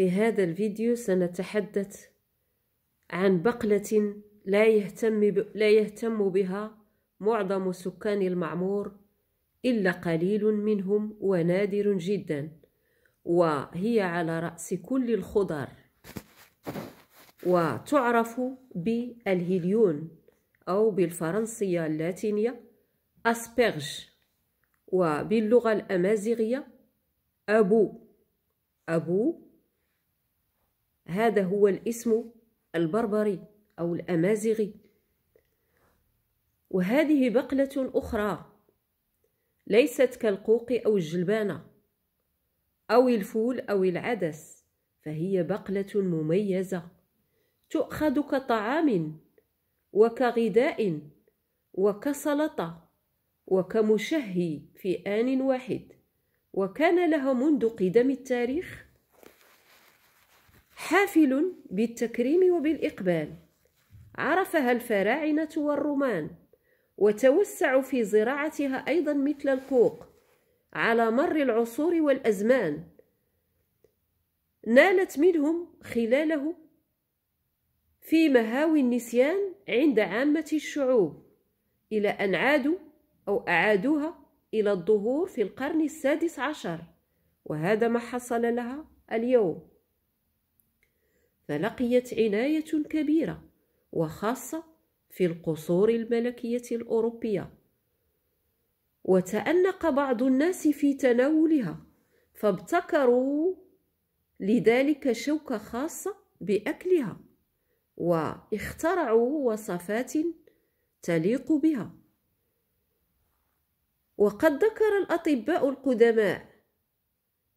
في هذا الفيديو سنتحدث عن بقلة لا يهتم, ب... لا يهتم بها معظم سكان المعمور إلا قليل منهم ونادر جدا وهي على رأس كل الخضر وتعرف بالهليون أو بالفرنسية اللاتينية أسبرج وباللغة الأمازيغية أبو أبو هذا هو الاسم البربري أو الأمازيغي وهذه بقلة أخرى ليست كالقوق أو الجلبانة أو الفول أو العدس فهي بقلة مميزة تؤخذ كطعام وكغذاء وكسلطة وكمشهي في آن واحد وكان لها منذ قدم التاريخ حافل بالتكريم وبالإقبال عرفها الفراعنة والرومان وتوسعوا في زراعتها أيضا مثل الكوق على مر العصور والأزمان نالت منهم خلاله في مهاوي النسيان عند عامة الشعوب إلى أن عادوا أو أعادوها إلى الظهور في القرن السادس عشر وهذا ما حصل لها اليوم فلقيت عناية كبيرة وخاصة في القصور الملكية الأوروبية وتأنق بعض الناس في تناولها فابتكروا لذلك شوكة خاصة بأكلها واخترعوا وصفات تليق بها وقد ذكر الأطباء القدماء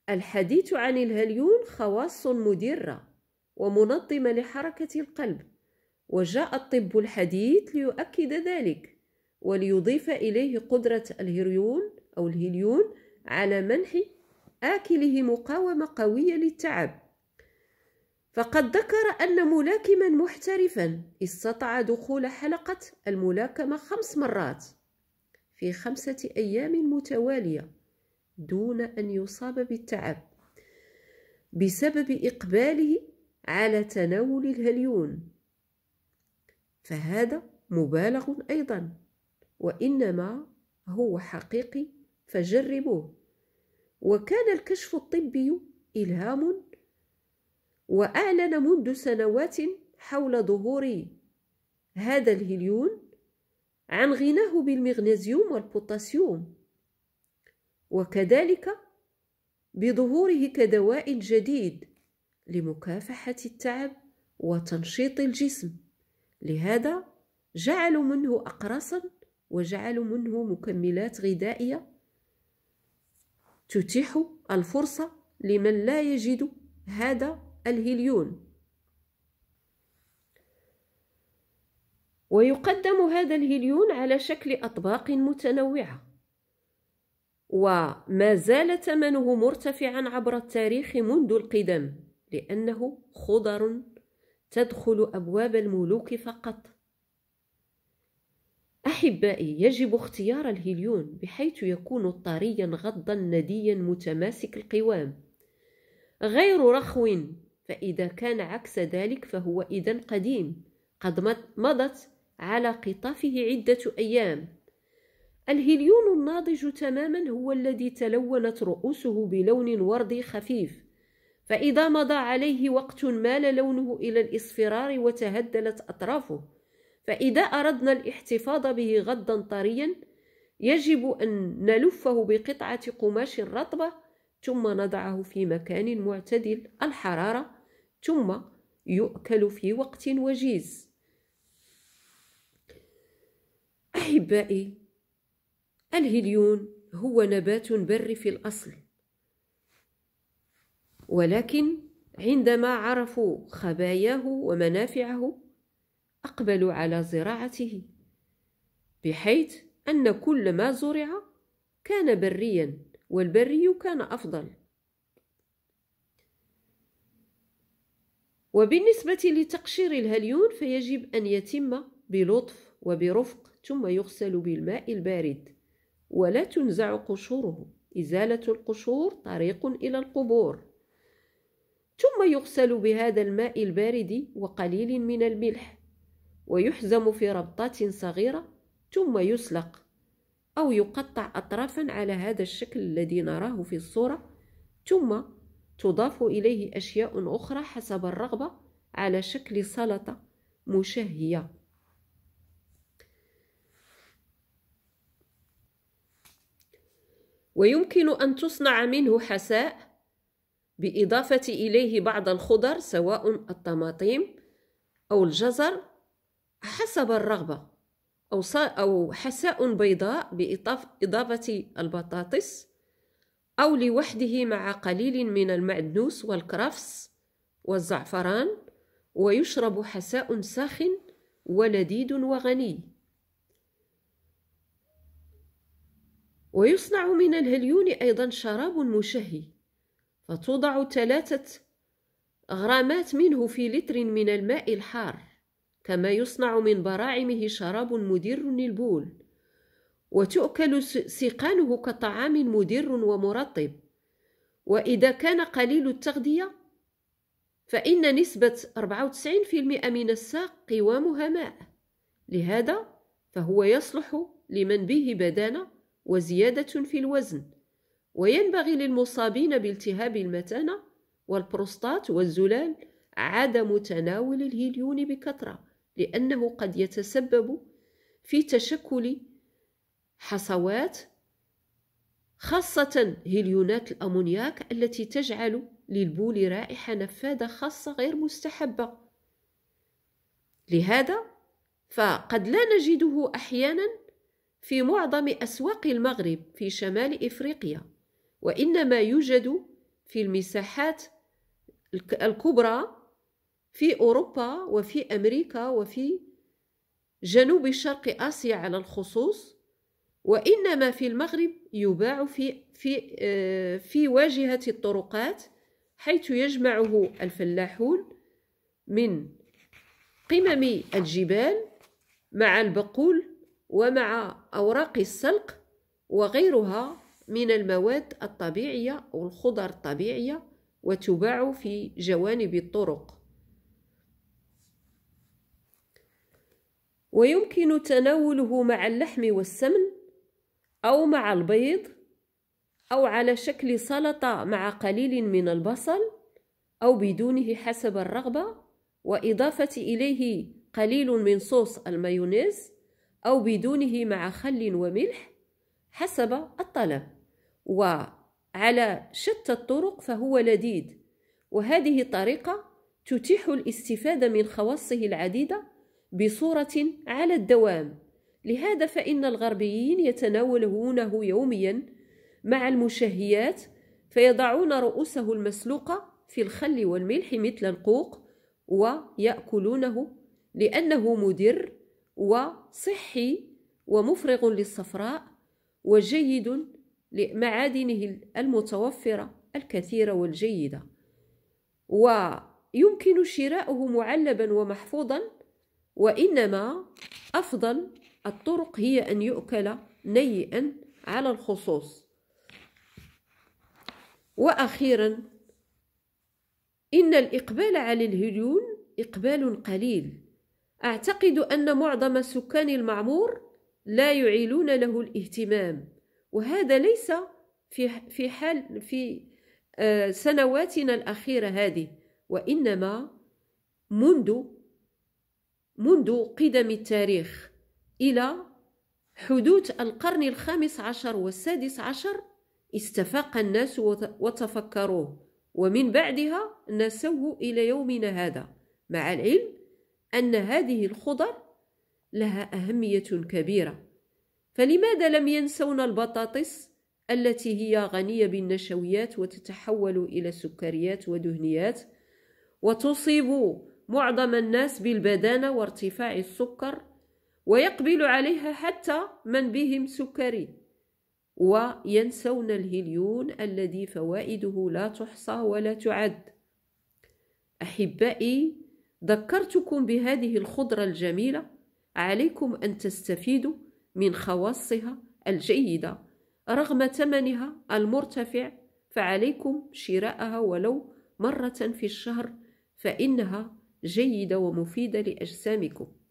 الحديث عن الهليون خواص مدرة ومنظمة لحركة القلب وجاء الطب الحديث ليؤكد ذلك وليضيف إليه قدرة الهريون أو الهيليون على منح آكله مقاومة قوية للتعب فقد ذكر أن ملاكما محترفا استطاع دخول حلقة الملاكمة خمس مرات في خمسة أيام متوالية دون أن يصاب بالتعب بسبب إقباله على تناول الهليون فهذا مبالغ أيضا وإنما هو حقيقي فجربوه وكان الكشف الطبي إلهام وأعلن منذ سنوات حول ظهور هذا الهليون عن غناه بالمغنيسيوم والبوتاسيوم وكذلك بظهوره كدواء جديد لمكافحة التعب وتنشيط الجسم لهذا جعلوا منه أقراصا وجعلوا منه مكملات غذائية تتيح الفرصة لمن لا يجد هذا الهيليون ويقدم هذا الهيليون على شكل أطباق متنوعة وما زال ثمنه مرتفعا عبر التاريخ منذ القدم لأنه خضر تدخل أبواب الملوك فقط أحبائي يجب اختيار الهيليون بحيث يكون طريا غضا نديا متماسك القوام غير رخو فإذا كان عكس ذلك فهو إذا قديم قد مضت على قطافه عدة أيام الهيليون الناضج تماما هو الذي تلونت رؤوسه بلون وردي خفيف فإذا مضى عليه وقت مال لونه إلى الإصفرار وتهدلت أطرافه فإذا أردنا الاحتفاظ به غدا طريا يجب أن نلفه بقطعة قماش رطبة ثم نضعه في مكان معتدل الحرارة ثم يؤكل في وقت وجيز أحبائي الهليون هو نبات بري في الأصل ولكن عندما عرفوا خباياه ومنافعه أقبلوا على زراعته بحيث أن كل ما زرع كان بريا والبري كان أفضل وبالنسبة لتقشير الهليون فيجب أن يتم بلطف وبرفق ثم يغسل بالماء البارد ولا تنزع قشوره إزالة القشور طريق إلى القبور ثم يغسل بهذا الماء البارد وقليل من الملح ويحزم في ربطات صغيرة ثم يسلق أو يقطع أطرافا على هذا الشكل الذي نراه في الصورة ثم تضاف إليه أشياء أخرى حسب الرغبة على شكل سلطة مشهية ويمكن أن تصنع منه حساء بإضافة إليه بعض الخضر سواء الطماطم أو الجزر حسب الرغبة أو أو حساء بيضاء بإضافة البطاطس أو لوحده مع قليل من المعدنوس والكرفس والزعفران ويشرب حساء ساخن ولذيذ وغني ويصنع من الهليون أيضا شراب مشهي فتوضع ثلاثة غرامات منه في لتر من الماء الحار كما يصنع من براعمه شراب مدر للبول وتؤكل سيقانه كطعام مدر ومرطب وإذا كان قليل التغذية فإن نسبة 94% من الساق قوامها ماء لهذا فهو يصلح لمن به بدانة وزيادة في الوزن وينبغي للمصابين بالتهاب المتانة والبروستات والزلال عدم تناول الهيليون بكثرة لأنه قد يتسبب في تشكل حصوات خاصة هيليونات الأمونياك التي تجعل للبول رائحة نفاذة خاصة غير مستحبة لهذا فقد لا نجده أحيانا في معظم أسواق المغرب في شمال إفريقيا وإنما يوجد في المساحات الكبرى في أوروبا وفي أمريكا وفي جنوب شرق آسيا على الخصوص وإنما في المغرب يباع في في آه، في واجهة الطرقات حيث يجمعه الفلاحون من قمم الجبال مع البقول ومع أوراق السلق وغيرها من المواد الطبيعية أو الخضر الطبيعية وتباع في جوانب الطرق ويمكن تناوله مع اللحم والسمن أو مع البيض أو على شكل سلطة مع قليل من البصل أو بدونه حسب الرغبة وإضافة إليه قليل من صوص المايونيز أو بدونه مع خل وملح حسب الطلب وعلى شتى الطرق فهو لذيذ وهذه الطريقة تتيح الاستفادة من خواصه العديدة بصورة على الدوام لهذا فإن الغربيين يتناولونه يوميا مع المشهيات فيضعون رؤوسه المسلوقة في الخل والملح مثل القوق ويأكلونه لأنه مدر وصحي ومفرغ للصفراء وجيد لمعادنه المتوفرة الكثيرة والجيدة ويمكن شراؤه معلبا ومحفوظا وإنما أفضل الطرق هي أن يؤكل نيئا على الخصوص وأخيرا إن الإقبال على الهليون إقبال قليل أعتقد أن معظم سكان المعمور لا يعيلون له الاهتمام وهذا ليس في في حال في آه، سنواتنا الأخيرة هذه وإنما منذ منذ قدم التاريخ إلى حدوث القرن الخامس عشر والسادس عشر استفاق الناس وتفكروه ومن بعدها نسوه إلى يومنا هذا مع العلم أن هذه الخضر لها أهمية كبيرة فلماذا لم ينسون البطاطس التي هي غنية بالنشويات وتتحول إلى سكريات ودهنيات وتصيب معظم الناس بالبدانة وارتفاع السكر ويقبل عليها حتى من بهم سكري وينسون الهليون الذي فوائده لا تحصى ولا تعد أحبائي ذكرتكم بهذه الخضرة الجميلة عليكم أن تستفيدوا من خواصها الجيدة رغم ثمنها المرتفع فعليكم شراءها ولو مرة في الشهر فإنها جيدة ومفيدة لأجسامكم